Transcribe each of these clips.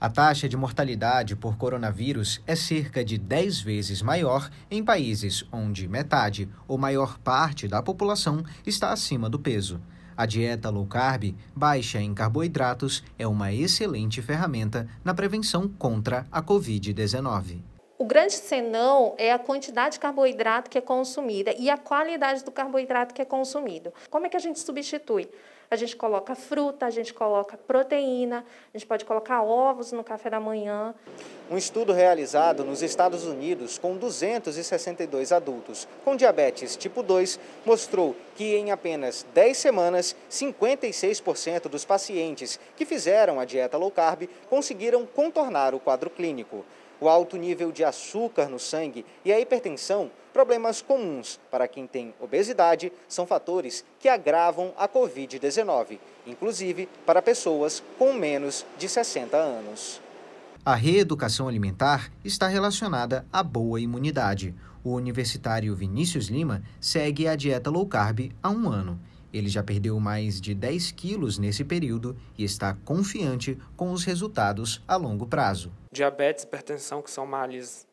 A taxa de mortalidade por coronavírus é cerca de 10 vezes maior em países onde metade ou maior parte da população está acima do peso. A dieta low carb, baixa em carboidratos, é uma excelente ferramenta na prevenção contra a Covid-19. O grande senão é a quantidade de carboidrato que é consumida e a qualidade do carboidrato que é consumido. Como é que a gente substitui? A gente coloca fruta, a gente coloca proteína, a gente pode colocar ovos no café da manhã. Um estudo realizado nos Estados Unidos com 262 adultos com diabetes tipo 2 mostrou que em apenas 10 semanas, 56% dos pacientes que fizeram a dieta low carb conseguiram contornar o quadro clínico o alto nível de açúcar no sangue e a hipertensão, problemas comuns para quem tem obesidade, são fatores que agravam a Covid-19, inclusive para pessoas com menos de 60 anos. A reeducação alimentar está relacionada à boa imunidade. O universitário Vinícius Lima segue a dieta low carb há um ano ele já perdeu mais de 10 quilos nesse período e está confiante com os resultados a longo prazo. Diabetes, hipertensão, que são males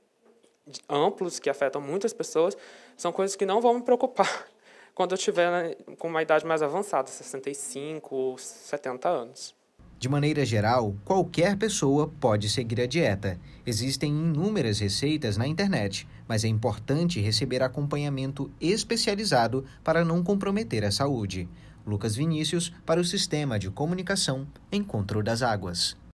amplos que afetam muitas pessoas, são coisas que não vão me preocupar quando eu tiver né, com uma idade mais avançada, 65, 70 anos. De maneira geral, qualquer pessoa pode seguir a dieta. Existem inúmeras receitas na internet, mas é importante receber acompanhamento especializado para não comprometer a saúde. Lucas Vinícius, para o Sistema de Comunicação, Encontro das Águas.